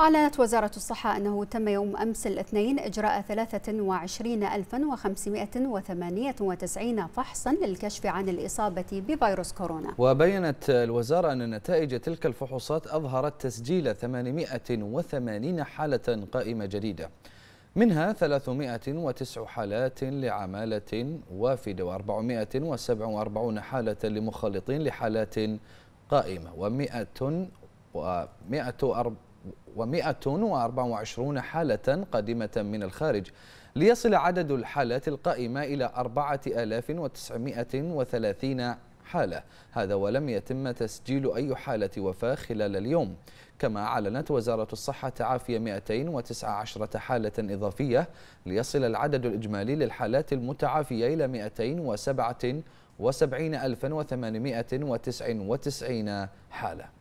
أعلنت وزارة الصحة أنه تم يوم أمس الاثنين إجراء 23598 فحصا للكشف عن الإصابة بفيروس كورونا وبينت الوزارة أن نتائج تلك الفحوصات أظهرت تسجيل 880 حالة قائمة جديدة منها 309 حالات لعمالة وافدة و447 حالة لمخالطين لحالات قائمة و100 و100 و124 حالة قادمة من الخارج ليصل عدد الحالات القائمة إلى 4930 حالة هذا ولم يتم تسجيل أي حالة وفاة خلال اليوم كما أعلنت وزارة الصحة تعافي 219 حالة إضافية ليصل العدد الإجمالي للحالات المتعافية إلى 277899 حالة